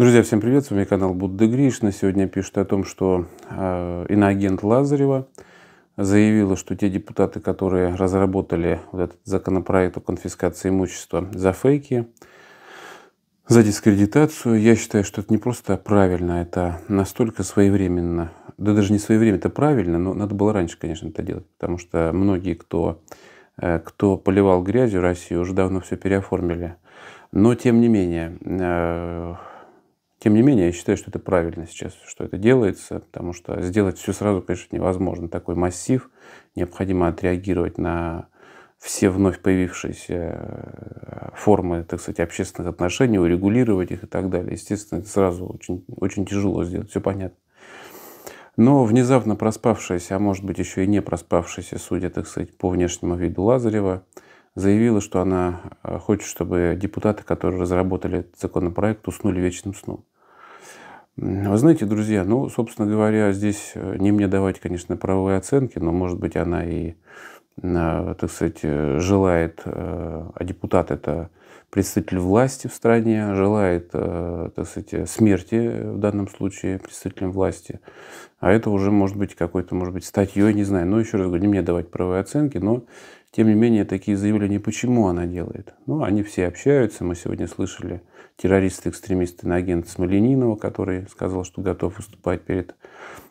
Друзья, всем привет, с вами канал Будда Гришна. Сегодня пишет о том, что э, иноагент Лазарева заявила, что те депутаты, которые разработали вот этот законопроект о конфискации имущества за фейки, за дискредитацию, я считаю, что это не просто правильно, это настолько своевременно, да даже не своевременно, это правильно, но надо было раньше, конечно, это делать, потому что многие, кто, э, кто поливал грязью Россию, уже давно все переоформили. Но, тем не менее, э, тем не менее, я считаю, что это правильно сейчас, что это делается, потому что сделать все сразу, конечно, невозможно. Такой массив, необходимо отреагировать на все вновь появившиеся э, формы, так сказать, общественных отношений, урегулировать их и так далее. Естественно, это сразу очень, очень тяжело сделать, все понятно. Но внезапно проспавшаяся, а может быть еще и не проспавшаяся, судя, так сказать, по внешнему виду Лазарева, заявила, что она э, хочет, чтобы депутаты, которые разработали этот законопроект, уснули вечным сном. Вы знаете, друзья, ну, собственно говоря, здесь э, не мне давать, конечно, правовые оценки, но, может быть, она и, э, так сказать, э, желает, а депутат – это представитель власти в стране, желает, так сказать, смерти в данном случае представителям власти. А это уже может быть какой-то, может быть, статьей, не знаю. Но еще раз говорю, не мне давать правовые оценки, но тем не менее, такие заявления, почему она делает? Ну, они все общаются. Мы сегодня слышали террористы, экстремисты, на иноагента Смоленинова, который сказал, что готов выступать перед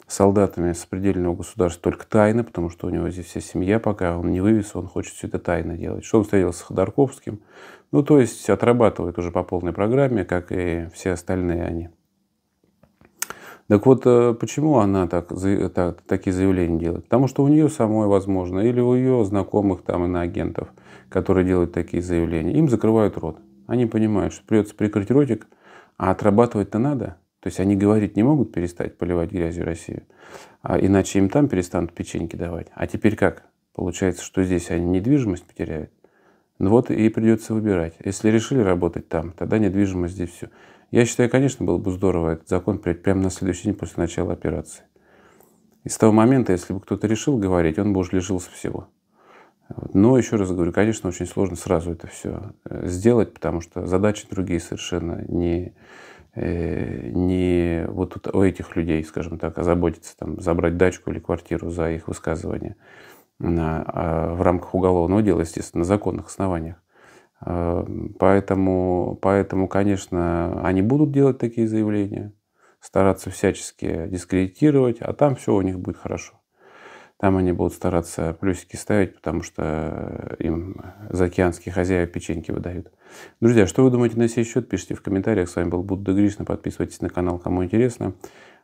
солдатами сопредельного государства только тайно, потому что у него здесь вся семья пока, он не вывез, он хочет все это тайно делать. Что он встретился с Ходорковским. Ну, то есть отрабатывает уже по полной программе, как и все остальные они. Так вот, э, почему она так, э, так, такие заявления делает? Потому что у нее самой возможно, или у ее знакомых там иноагентов, которые делают такие заявления, им закрывают рот. Они понимают, что придется прикрыть ротик, а отрабатывать-то надо. То есть они говорить не могут перестать поливать грязью Россию, а иначе им там перестанут печеньки давать. А теперь как? Получается, что здесь они недвижимость потеряют. Ну вот и придется выбирать. Если решили работать там, тогда недвижимость здесь все. Я считаю, конечно, было бы здорово этот закон принять прямо на следующий день после начала операции. И с того момента, если бы кто-то решил говорить, он бы уже лишился всего. Но, еще раз говорю, конечно, очень сложно сразу это все э, сделать, потому что задачи другие совершенно не, э, не вот тут у этих людей, скажем так, озаботиться, а там, забрать дачку или квартиру за их высказывание на, а в рамках уголовного дела, естественно, на законных основаниях. Поэтому, поэтому, конечно, они будут делать такие заявления, стараться всячески дискредитировать, а там все у них будет хорошо. Там они будут стараться плюсики ставить, потому что э, им заокеанские хозяева печеньки выдают. Друзья, что вы думаете на сей счет? Пишите в комментариях. С вами был Будда Гришна. Подписывайтесь на канал, кому интересно.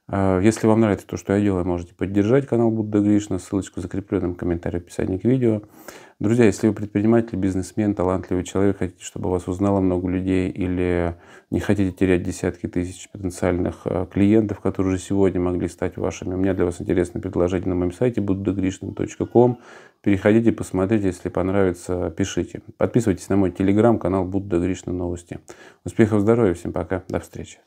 Э, если вам нравится то, что я делаю, можете поддержать канал Будда Гришна. Ссылочку в закрепленном комментарии в описании к видео. Друзья, если вы предприниматель, бизнесмен, талантливый человек, хотите, чтобы вас узнало много людей или не хотите терять десятки тысяч потенциальных э, клиентов, которые уже сегодня могли стать вашими, у меня для вас интересное предложение на моем сайте buddhagrishnan.com. Переходите, посмотрите, если понравится, пишите. Подписывайтесь на мой телеграм-канал Будда Гришна Новости. Успехов, здоровья, всем пока, до встречи.